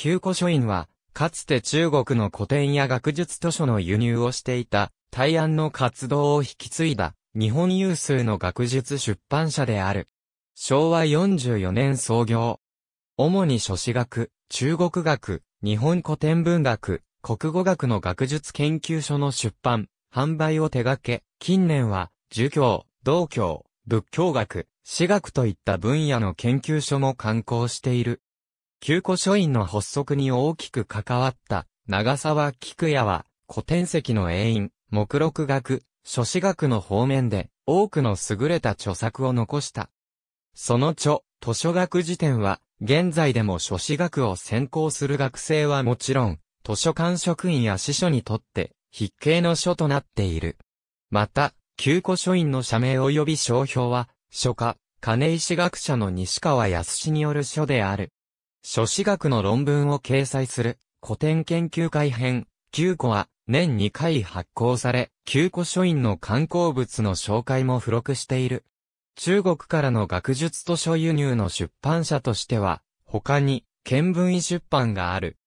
旧古書院は、かつて中国の古典や学術図書の輸入をしていた、大安の活動を引き継いだ、日本有数の学術出版社である。昭和44年創業。主に諸子学、中国学、日本古典文学、国語学の学術研究所の出版、販売を手掛け、近年は、儒教、道教、仏教学、私学といった分野の研究所も刊行している。旧古書院の発足に大きく関わった長沢菊也は古典籍の永員、目録学、書史学の方面で多くの優れた著作を残した。その著、図書学辞典は現在でも書史学を専攻する学生はもちろん図書館職員や司書にとって筆形の書となっている。また、旧古書院の社名及び商標は、書家、金石学者の西川康による書である。諸子学の論文を掲載する古典研究会編9個は年2回発行され、9個書院の観光物の紹介も付録している。中国からの学術図書輸入の出版社としては、他に、見聞医出版がある。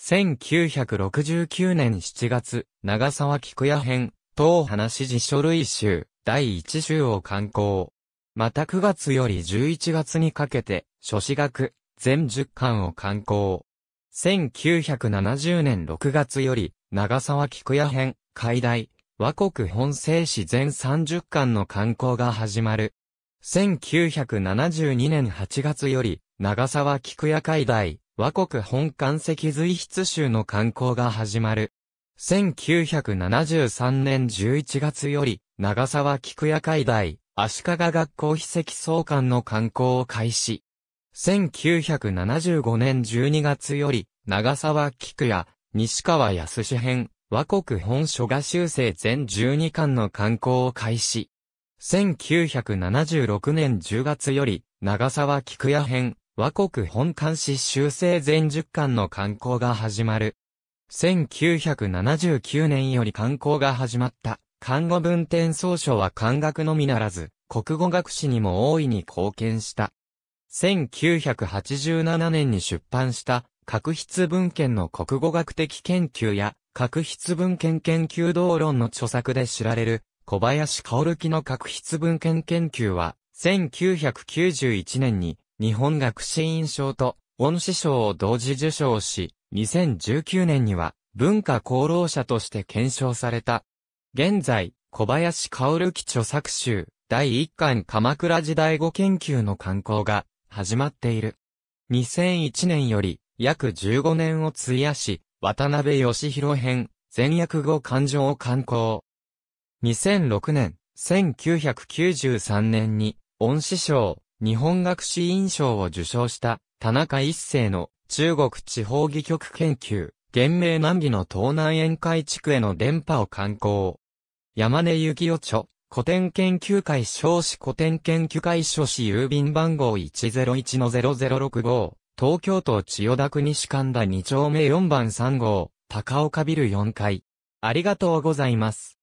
1969年7月、長沢菊屋編、等話辞書類集、第1集を刊行。また9月より11月にかけて、諸子学、全10巻を刊行。1970年6月より、長沢菊屋編、海大、和国本聖史全30巻の刊行が始まる。1972年8月より、長沢菊屋海大、和国本館石随筆集の刊行が始まる。1973年11月より、長沢菊屋海大、足利学校秘籍総館の刊行を開始。1975年12月より、長沢菊や、西川康史編、和国本書画修正全12巻の刊行を開始。1976年10月より、長沢菊屋編、和国本監視修正全10巻の刊行が始まる。1979年より刊行が始まった。看護文典総書は漢学のみならず、国語学士にも大いに貢献した。1987年に出版した、確筆文献の国語学的研究や、確筆文献研究道論の著作で知られる、小林薫紀の確筆文献研究は、1991年に、日本学士院賞と、恩師賞を同時受賞し、2019年には、文化功労者として検証された。現在、小林薫紀著作集、第1巻鎌倉時代語研究の刊行が、始まっている。2001年より約15年を費やし、渡辺義弘編、前役後感情を刊行。2006年、1993年に、恩師賞、日本学士院賞を受賞した、田中一世の中国地方戯曲研究、元明南儀の東南沿海地区への電波を刊行。山根幸夫著、古典研究会少子古典研究会少子郵便番号101-0065、東京都千代田区西神田2丁目4番3号、高岡ビル4階。ありがとうございます。